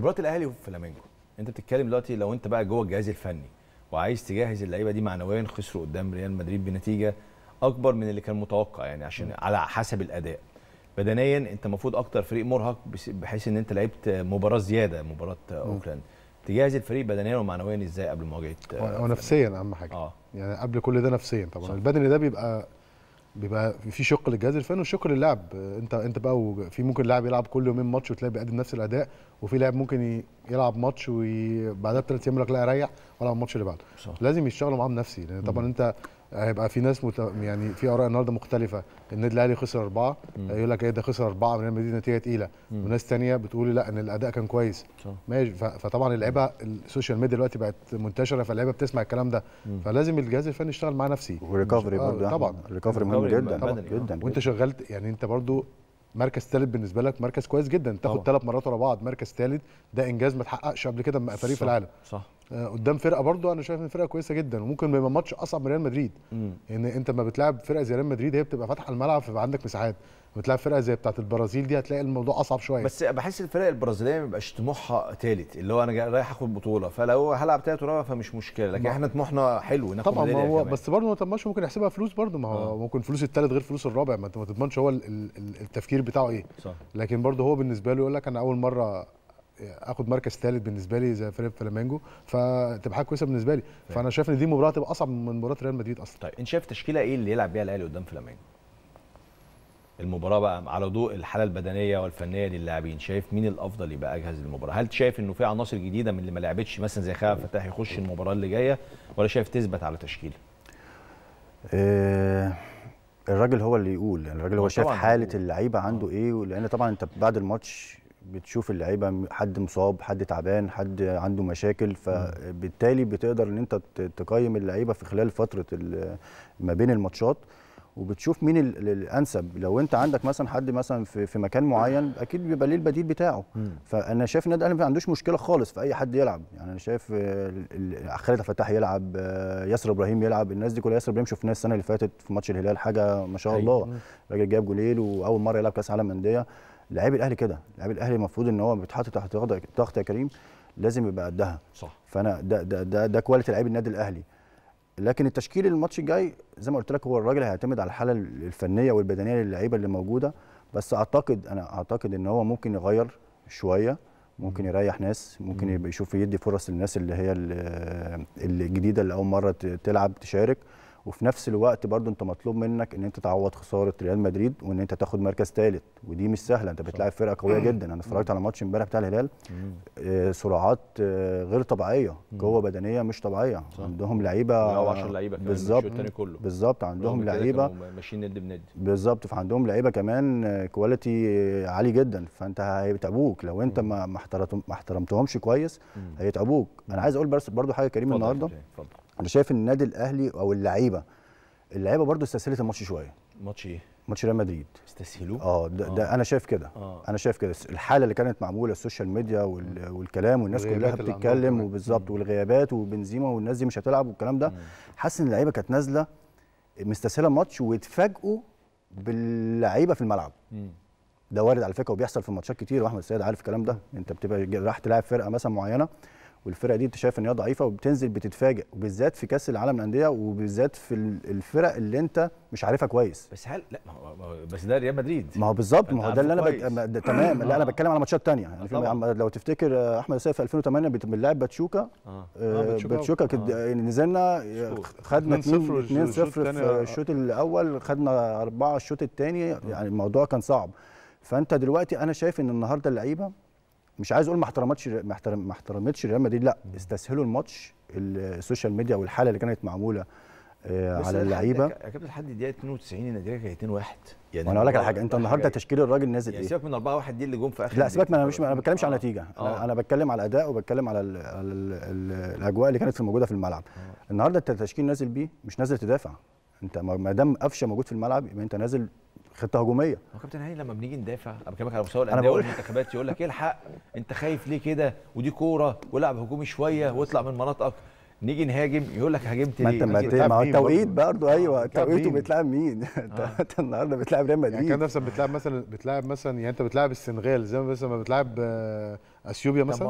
مباراه الاهلي وفلامينجو انت بتتكلم دلوقتي لو انت بقى جوه الجهاز الفني وعايز تجهز اللعيبه دي معنويا خسروا قدام ريال مدريد بنتيجه اكبر من اللي كان متوقع يعني عشان م. على حسب الاداء بدنيا انت المفروض اكتر فريق مرهق بحيث ان انت لعبت مباراه زياده مباراه اوكلاند تجهز الفريق بدنيا ومعنويا ازاي قبل مواجهه ونفسيا اهم حاجه اه يعني قبل كل ده نفسيا طبعا البدني ده بيبقى بيبقى في شق للجهاز الفني وشق للاعب انت انت بقى في ممكن لاعب يلعب كل يومين ماتش وتلاقي بيقدم نفس الاداء وفي لاعب ممكن يلعب ماتش وبعدها بثلاث ايام يقول لك لا اريح والعب الماتش اللي بعده لازم يشتغلوا معاهم نفسي لان طبعا انت هيبقى في ناس مت... يعني في اراء النهارده مختلفه النادي الاهلي خسر اربعه يقول لك ايه ده خسر اربعه من ريال نتيجه تقيله وناس ثانيه بتقول لا ان الاداء كان كويس ماشي ف... فطبعا اللعيبه السوشيال ميديا دلوقتي بقت منتشره فاللعيبه بتسمع الكلام ده مم. فلازم الجهاز الفني يشتغل مع نفسي وريكفري آه برضه طبعا الريكفري مهم جدا جدا وانت شغلت يعني انت برضه مركز ثالث بالنسبه لك مركز كويس جدا تاخد ثلاث مرات ورا بعض مركز ثالث ده انجاز ما اتحققش قبل كده فريق في العالم صح آه، قدام فرقه برضو انا شايف ان فرقه كويسه جدا وممكن يبقى ماتش اصعب من ريال مدريد ان يعني انت لما بتلعب فرقه زي ريال مدريد هي بتبقى فاتحه الملعب فبقى عندك مساحات بتلعب فرقه زي بتاعه البرازيل دي هتلاقي الموضوع اصعب شويه بس بحس الفرق البرازيليه ما بيبقاش طموحها ثالث اللي هو انا رايح اخد بطوله فلو هلعب ثالث ورابع فمش مشكله لكن احنا طموحنا حلو ناخد طبعا ما هو بس برضه ما ممكن يحسبها فلوس برضه ما هو آه. ممكن فلوس الثالث غير فلوس الرابع ما تضمنش هو التفكير بتاعه ايه صح. لكن برضه هو بالنسبه له يقول لك انا اول مره اخد مركز ثالث بالنسبه لي زي فريق فلامينجو فتبقى حاجه كويسه بالنسبه لي طيب. فانا شايف ان دي مباراه تبقى اصعب من مباراه ريال مدريد اصلا طيب انت شايف تشكيله ايه اللي يلعب بيها الاهلي قدام فلامينجو المباراه بقى على ضوء الحاله البدنيه والفنيه للاعبين شايف مين الافضل يبقى اجهز للمباراه هل شايف انه في عناصر جديده من اللي ما لعبتش مثلا زي خالد فتاح يخش طيب. المباراه اللي جايه ولا شايف تثبت على تشكيله آه، إيه الراجل هو اللي يقول يعني الراجل هو شايف حاله اللعيبه عنده آه. ايه لان طبعا انت بعد الماتش بتشوف اللعيبه حد مصاب حد تعبان حد عنده مشاكل فبالتالي بتقدر ان انت تقيم اللعيبه في خلال فتره ما بين الماتشات وبتشوف مين الانسب لو انت عندك مثلا حد مثلا في, في مكان معين اكيد بيبقى ليه البديل بتاعه م. فانا شايف النادي الاهلي ما عندوش مشكله خالص في اي حد يلعب يعني انا شايف خالد فتاح يلعب ياسر ابراهيم يلعب الناس دي كلها ياسر ابراهيم شفناه السنه اللي فاتت في ماتش الهلال حاجه ما شاء الله راجل جايب جولين واول مره يلعب كاس عالم انديه لعيب الاهلي كده لعيب الاهلي المفروض ان هو بيتحط تحت ضغط يا كريم لازم يبقى قدها صح فانا ده ده ده, ده كواليتي لعيب النادي الاهلي لكن التشكيل الماتش الجاي زي ما قلت لك هو الراجل هيعتمد على الحاله الفنيه والبدنيه للعيبه اللي موجوده بس اعتقد انا اعتقد ان هو ممكن يغير شويه ممكن يريح ناس ممكن يشوف يدي فرص للناس اللي هي الجديده اللي اول مره تلعب تشارك وفي نفس الوقت برضو انت مطلوب منك ان انت تعوض خساره ريال مدريد وان انت تاخد مركز ثالث ودي مش سهله انت بتلاعب فرقه قويه جدا انا اتفرجت على ماتش امبارح بتاع الهلال آه سرعات آه غير طبيعيه قوه بدنيه مش طبيعيه صح. عندهم لعيبه او 10 لعيبه بالظبط بالظبط عندهم لعيبه ماشيين ند بند بالظبط فعندهم لعيبه كمان كواليتي آه، آه، عالي جدا فانت هيتعبوك لو انت ما ما احترمتهمش كويس هيتعبوك انا عايز اقول برضو حاجه كريم النهارده انا شايف ان النادي الاهلي او اللعيبه اللعيبه برضو استسهلت الماتش شويه ماتش ايه ماتش ريال مدريد استسهلوه اه ده, آه. ده انا شايف كده آه. انا شايف كده الحاله اللي كانت معموله السوشيال ميديا وال... والكلام والناس كلها بتتكلم وبالظبط والغيابات وبنزيما والناس دي مش هتلعب والكلام ده حاسس ان اللعيبه كانت نازله مستسهله الماتش واتفاجئوا باللعيبه في الملعب مم. ده وارد على فكره وبيحصل في ماتشات كتير واحمد السيد عارف الكلام ده انت بتبقى راح تلاعب فرقه مثلا معينه والفرق دي انت شايف ان هي ضعيفه وبتنزل بتتفاجئ وبالذات في كاس العالم للانديه وبالذات في الفرق اللي انت مش عارفها كويس بس هل لا ما هو بس ده ريال مدريد ما هو بالظبط ما هو ده اللي انا تمام اللي انا آه. بتكلم على ماتشات ثانيه يعني في... لو تفتكر آه، احمد السيد في 2008 بنلعب باتشوكا آه. آه, آه، باتشوكا آه. يعني نزلنا خدنا 2 0 في الشوط الاول خدنا اربعه الشوط الثاني يعني الموضوع كان صعب فانت دلوقتي انا شايف ان النهارده اللعيبه مش عايز اقول ما احترمتش ما محترم احترمتش ريال مدريد لا استسهلوا الماتش السوشيال ميديا والحاله اللي كانت معموله آه، على اللعيبه يا كابتن لحد الدقيقه 92 النتيجه كانت 2 1 يعني انا اقول لك على حاجه انت النهارده تشكيل الراجل نازل يعني ايه سيبك من 4 1 دي اللي جم في اخر لا سيبك من انا مش انا ما بتكلمش آه. على النتيجه آه. انا بتكلم على الاداء وبتكلم على الـ على الـ الـ الاجواء اللي كانت في موجوده في الملعب آه. النهارده انت التشكيل نازل بيه مش نازل تدافع انت ما دام قفشه موجود في الملعب يبقى انت نازل خطه هجوميه هو كابتن هاني لما بنيجي ندافع انا بكلمك على مستوى الانديه والمنتخبات يقول لك إيه الحق انت خايف ليه كده ودي كوره والعب هجومي شويه واطلع من مناطقك نيجي نهاجم يقول لك هاجمت ليه ما انت ما هو التوقيت برضه ايوه آه، التوقيت وبتلعب مين آه. انت النهارده بتلعب ريال مدريد يعني كان نفسك بتلعب مثلا بتلعب مثلا يعني انت بتلعب السنغال زي مثلا ما بتلعب آه، اثيوبيا مثلا